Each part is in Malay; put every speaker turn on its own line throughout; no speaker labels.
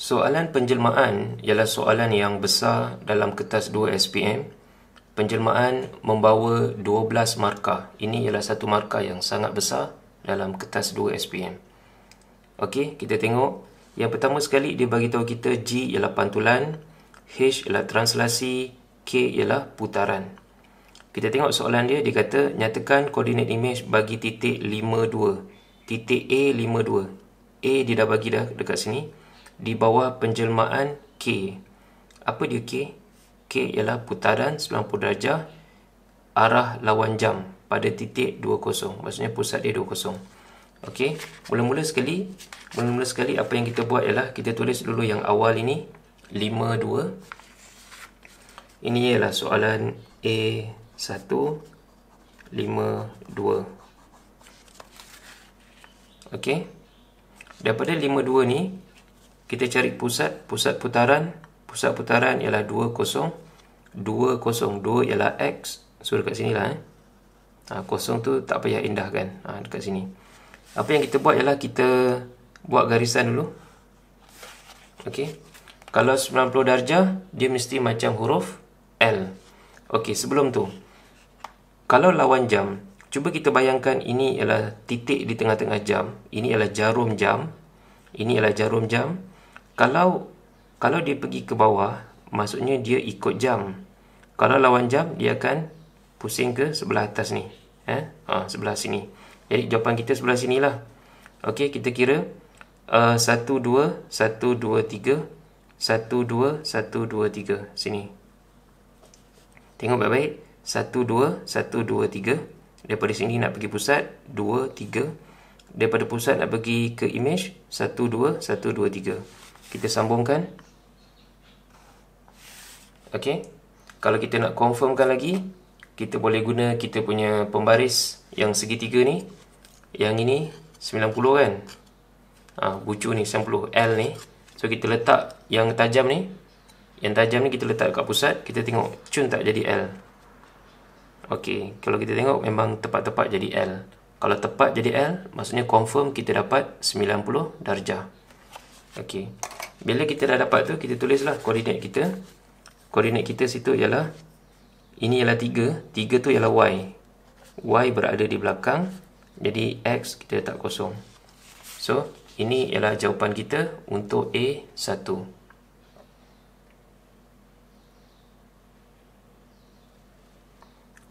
Soalan penjelmaan ialah soalan yang besar dalam kertas 2 SPM. Penjelmaan membawa 12 markah. Ini ialah satu markah yang sangat besar dalam kertas 2 SPM. Okey, kita tengok. Yang pertama sekali dia bagi tahu kita G ialah pantulan, H ialah translasi, K ialah putaran. Kita tengok soalan dia dia kata nyatakan koordinat image bagi titik 52. Titik A52. A dia dah bagi dah dekat sini di bawah penjelmaan K. Apa dia K? K ialah putaran 90 darjah arah lawan jam pada titik 20. Maksudnya pusat dia 20. Okey, mula-mula sekali, mula-mula sekali apa yang kita buat ialah kita tulis dulu yang awal ini 52. Ini ialah soalan A1 52. Okey. Daripada 52 ni, kita cari pusat pusat putaran pusat putaran ialah 20 20 2 ialah x so dekat sini lah eh ha, kosong tu tak payah indahkan ha, dekat sini apa yang kita buat ialah kita buat garisan dulu ok kalau 90 darjah dia mesti macam huruf L ok sebelum tu kalau lawan jam cuba kita bayangkan ini ialah titik di tengah-tengah jam ini ialah jarum jam ini ialah jarum jam kalau kalau dia pergi ke bawah maksudnya dia ikut jam kalau lawan jam dia akan pusing ke sebelah atas ni eh ha, sebelah sini jadi jawapan kita sebelah sinilah okey kita kira uh, 1 2 1 2 3 1 2 1 2 3 sini tengok baik-baik 1 2 1 2 3 daripada sini nak pergi pusat 2 3 daripada pusat nak pergi ke image 1 2 1 2 3 kita sambungkan ok kalau kita nak confirmkan lagi kita boleh guna kita punya pembaris yang segitiga ni yang ini 90 kan ha, bucu ni 90 L ni so kita letak yang tajam ni yang tajam ni kita letak kat pusat kita tengok cun tak jadi L ok kalau kita tengok memang tepat-tepat jadi L kalau tepat jadi L maksudnya confirm kita dapat 90 darjah ok bila kita dah dapat tu, kita tulislah koordinat kita. Koordinat kita situ ialah, ini ialah 3. 3 tu ialah Y. Y berada di belakang. Jadi, X kita letak kosong. So, ini ialah jawapan kita untuk A1.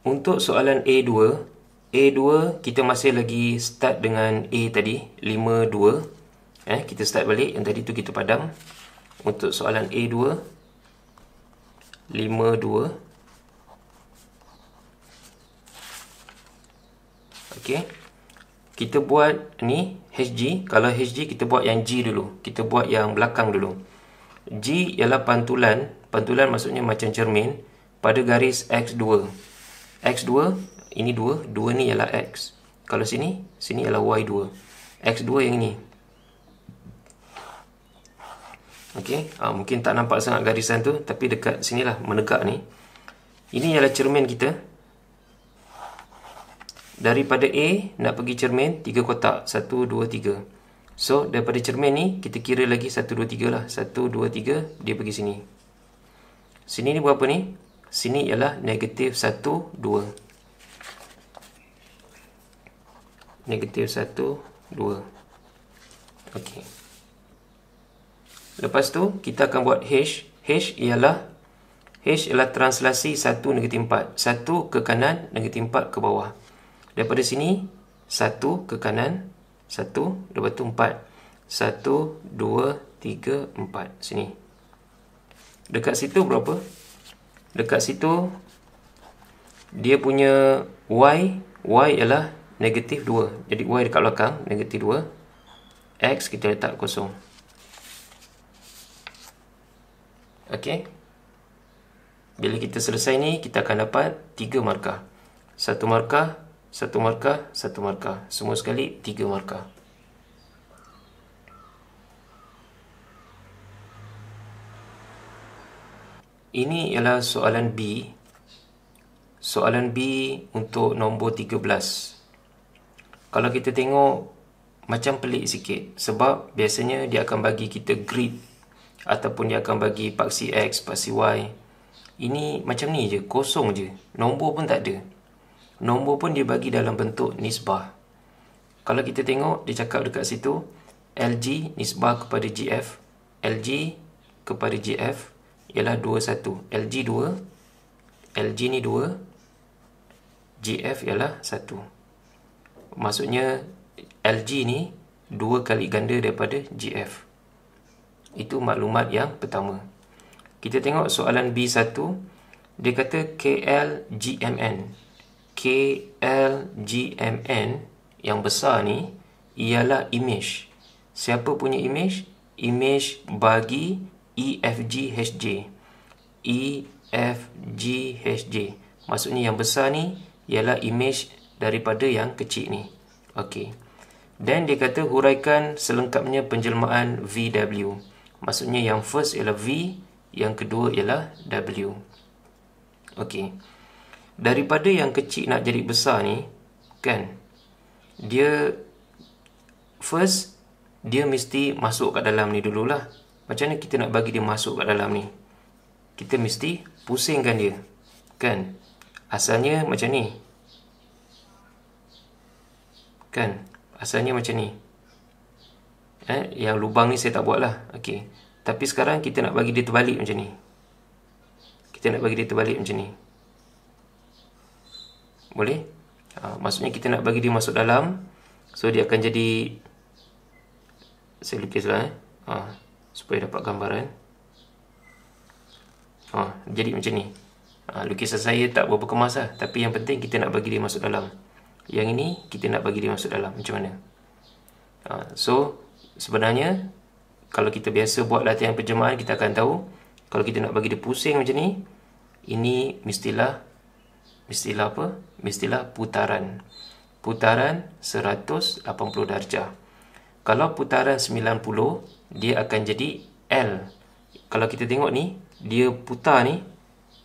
Untuk soalan A2, A2 kita masih lagi start dengan A tadi, 5, 2 eh, kita start balik yang tadi tu kita padam untuk soalan A2 5 2 okey kita buat ni HG kalau HG kita buat yang G dulu kita buat yang belakang dulu G ialah pantulan pantulan maksudnya macam cermin pada garis X2 X2 ini 2 2 ni ialah X kalau sini sini ialah Y2 X2 yang ni Okey, uh, mungkin tak nampak sangat garisan tu tapi dekat sinilah menegak ni. Ini ialah cermin kita. Daripada A nak pergi cermin tiga kotak, 1 2 3. So daripada cermin ni kita kira lagi 1 2 3 lah. 1 2 3 dia pergi sini. Sini ni berapa ni? Sini ialah negatif 1 2. Negatif 1 2. Okey. Lepas tu kita akan buat H. H ialah H ialah translasi 1 negatif 4. 1 ke kanan, negatif 4 ke bawah. Daripada sini, 1 ke kanan, 1, lepas tu 4. 1, 2, 3, 4. Sini. Dekat situ berapa? Dekat situ, dia punya Y. Y ialah negatif 2. Jadi Y dekat belakang, negatif 2. X kita letak kosong. ok bila kita selesai ni kita akan dapat tiga markah satu markah satu markah satu markah semua sekali tiga markah ini ialah soalan B soalan B untuk nombor 13 kalau kita tengok macam pelik sikit sebab biasanya dia akan bagi kita grid ataupun dia akan bagi paksi X, paksi Y ini macam ni je, kosong je nombor pun tak ada nombor pun dia bagi dalam bentuk nisbah kalau kita tengok, dia cakap dekat situ LG nisbah kepada GF LG kepada GF ialah 21 LG 2 LG ni 2 GF ialah 1 maksudnya LG ni 2 kali ganda daripada GF itu maklumat yang pertama. Kita tengok soalan B1. Dia kata KLGMN. KLGMN yang besar ni ialah image. Siapa punya image? Image bagi EFGHJ. EFGHJ. Maksudnya yang besar ni ialah image daripada yang kecil ni. Okey. Dan dia kata huraikan selengkapnya penjelmaan VW. Maksudnya yang first ialah V, yang kedua ialah W. Okey. Daripada yang kecil nak jadi besar ni, kan? Dia first dia mesti masuk kat dalam ni dululah. Macam mana kita nak bagi dia masuk kat dalam ni? Kita mesti pusingkan dia. Kan? Asalnya macam ni. Kan? Asalnya macam ni eh, yang lubang ni saya tak buat lah okay. tapi sekarang kita nak bagi dia terbalik macam ni kita nak bagi dia terbalik macam ni boleh? Ha, maksudnya kita nak bagi dia masuk dalam so dia akan jadi saya lukis lah eh. ha, supaya dapat gambaran ha, jadi macam ni ha, lukisan saya tak berapa kemas lah tapi yang penting kita nak bagi dia masuk dalam yang ini kita nak bagi dia masuk dalam macam mana ha, so sebenarnya kalau kita biasa buat latihan penjemaah kita akan tahu kalau kita nak bagi dia pusing macam ni ini mestilah mestilah apa mestilah putaran putaran 180 darjah kalau putaran 90 dia akan jadi L kalau kita tengok ni dia putar ni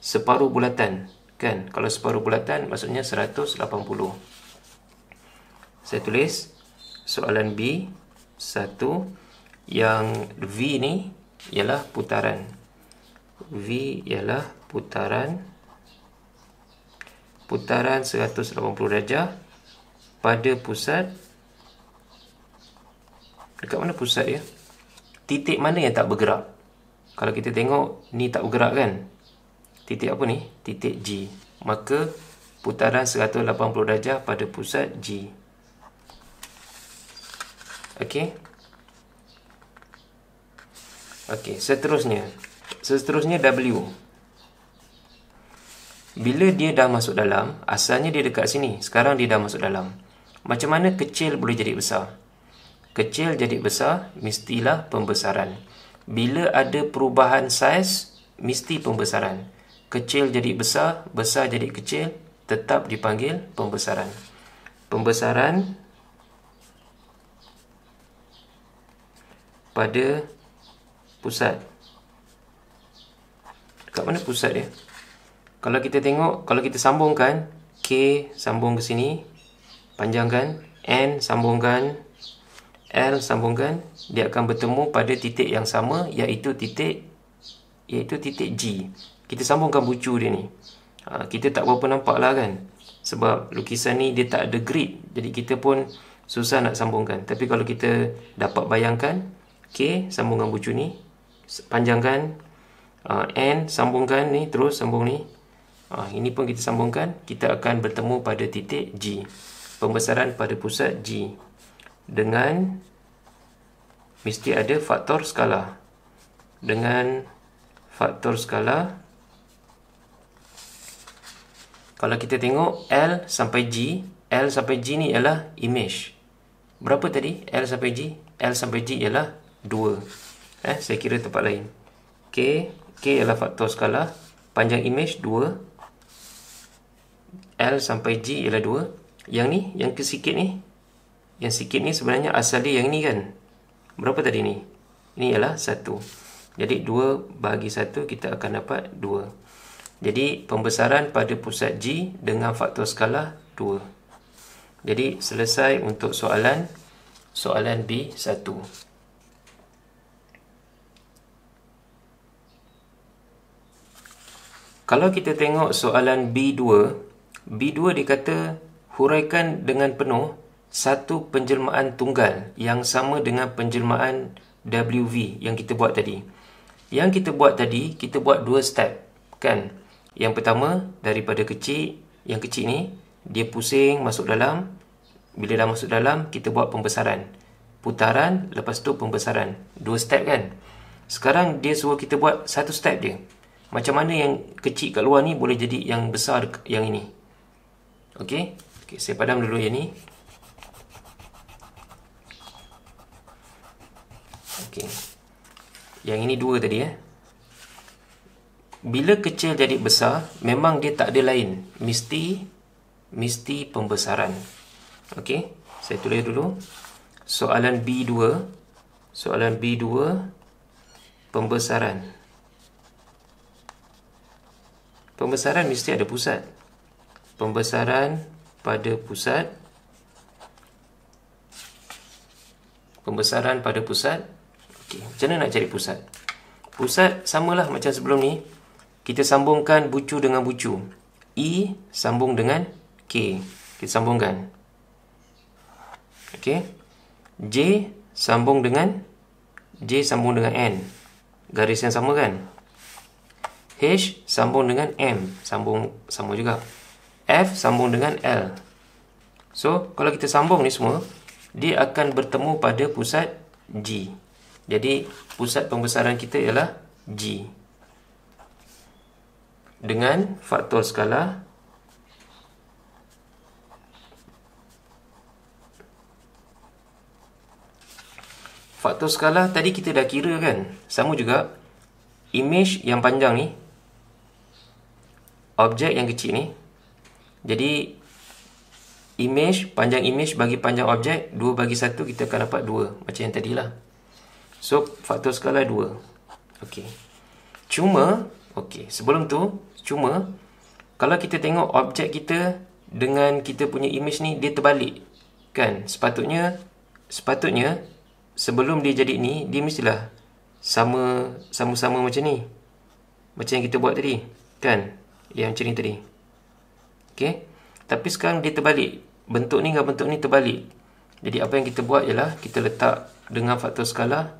separuh bulatan kan kalau separuh bulatan maksudnya 180 saya tulis soalan B satu yang V ni ialah putaran V ialah putaran putaran 180 darjah pada pusat dekat mana pusat dia titik mana yang tak bergerak kalau kita tengok ni tak bergerak kan titik apa ni titik G maka putaran 180 darjah pada pusat G Okey. Okey, seterusnya. Seterusnya W. Bila dia dah masuk dalam, asalnya dia dekat sini. Sekarang dia dah masuk dalam. Macam mana kecil boleh jadi besar? Kecil jadi besar, mestilah pembesaran. Bila ada perubahan saiz, mesti pembesaran. Kecil jadi besar, besar jadi kecil, tetap dipanggil pembesaran. Pembesaran pada pusat
dekat mana pusat
dia kalau kita tengok kalau kita sambungkan K sambung ke sini panjangkan N sambungkan L sambungkan dia akan bertemu pada titik yang sama iaitu titik iaitu titik G kita sambungkan bucu dia ni ha, kita tak berapa nampak lah kan sebab lukisan ni dia tak ada grid jadi kita pun susah nak sambungkan tapi kalau kita dapat bayangkan K sambungan bucu ni panjangkan uh, N sambungkan ni terus sambung ni uh, ini pun kita sambungkan kita akan bertemu pada titik G pembesaran pada pusat G dengan mesti ada faktor skala dengan faktor skala kalau kita tengok L sampai G L sampai G ni ialah image berapa tadi L sampai G L sampai G ialah Dua. eh, Saya kira tempat lain K K ialah faktor skala Panjang image dua. L sampai G ialah dua. Yang ni, yang kesikit ni Yang sikit ni sebenarnya asal dia yang ni kan Berapa tadi ni? Ini ialah satu. Jadi dua bagi satu kita akan dapat dua. Jadi pembesaran pada pusat G dengan faktor skala dua. Jadi selesai untuk soalan Soalan B 1 Kalau kita tengok soalan B2, B2 dikata huraikan dengan penuh satu penjelmaan tunggal yang sama dengan penjelmaan WV yang kita buat tadi. Yang kita buat tadi, kita buat dua step, kan? Yang pertama, daripada kecil, yang kecil ni, dia pusing masuk dalam. Bila dah masuk dalam, kita buat pembesaran. Putaran, lepas tu pembesaran. Dua step, kan? Sekarang dia suruh kita buat satu step je. Macam mana yang kecil kat luar ni boleh jadi yang besar yang ini. Okey. Okay, saya padam dulu yang ni. Okey. Yang ini dua tadi eh. Bila kecil jadi besar, memang dia tak ada lain. Mesti mesti pembesaran. Okey, saya tulis dulu. Soalan B2. Soalan B2 Pembesaran. Pembesaran mesti ada pusat. Pembesaran pada pusat. Pembesaran pada pusat. Okey, macam mana nak cari pusat? Pusat samalah macam sebelum ni. Kita sambungkan bucu dengan bucu. E sambung dengan K. Kita sambungkan. Okey. J sambung dengan J sambung dengan N. Garis yang sama kan? H sambung dengan M sambung sama juga F sambung dengan L so kalau kita sambung ni semua dia akan bertemu pada pusat G jadi pusat pembesaran kita ialah G dengan faktor skala faktor skala tadi kita dah kira kan sama juga image yang panjang ni objek yang kecil ni jadi image panjang image bagi panjang objek 2 bagi 1 kita akan dapat 2 macam yang tadilah so faktor skala 2 ok cuma ok sebelum tu cuma kalau kita tengok objek kita dengan kita punya image ni dia terbalik kan sepatutnya sepatutnya sebelum dia jadi ni dia mestilah sama sama-sama macam ni macam yang kita buat tadi kan yang macam ni tadi Okay Tapi sekarang dia terbalik Bentuk ni dengan bentuk ni terbalik Jadi apa yang kita buat ialah Kita letak dengan faktor skala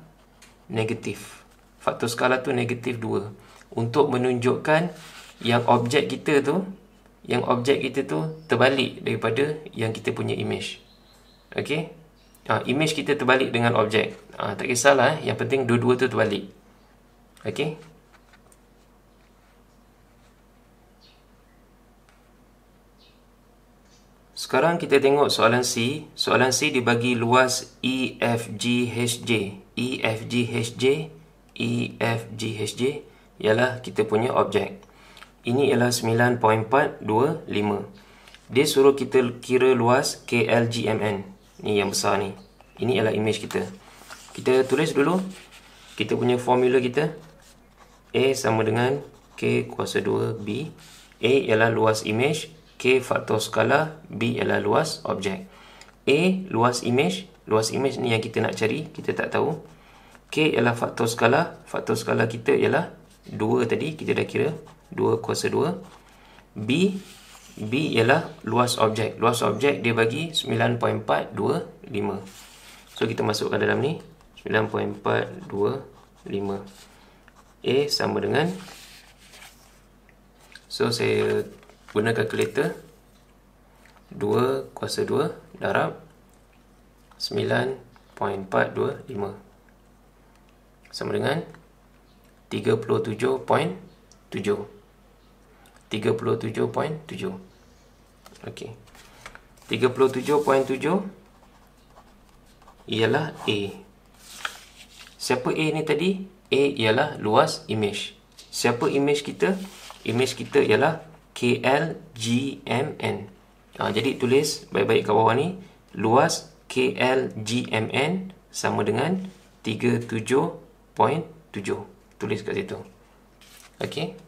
Negatif Faktor skala tu negatif 2 Untuk menunjukkan Yang objek kita tu Yang objek kita tu Terbalik daripada Yang kita punya image Okay Ha, image kita terbalik dengan objek ha, Tak kisahlah eh. Yang penting dua-dua tu terbalik Okay Sekarang kita tengok soalan C. Soalan C dibagi luas EFGHJ. EFGHJ, EFGHJ, Ialah kita punya objek. Ini ialah 9.425. Dia suruh kita kira luas KLGMN. Ini yang besar ni. Ini ialah image kita. Kita tulis dulu. Kita punya formula kita. A sama dengan K kuasa 2B. A ialah luas image. K faktor skala B ialah luas objek A luas image luas image ni yang kita nak cari kita tak tahu K ialah faktor skala faktor skala kita ialah 2 tadi kita dah kira 2 kuasa 2 B B ialah luas objek luas objek dia bagi 9.425 so kita masukkan dalam ni 9.425 A sama dengan so saya guna kalkulator 2 kuasa 2 darab 9.425 sama dengan 37.7 37.7 ok 37.7 ialah A siapa A ni tadi? A ialah luas image siapa image kita? image kita ialah KLGMN. Ha, jadi tulis baik-baik kat bawah ni luas KLGMN sama dengan 37.7. Tulis kat situ. Okey.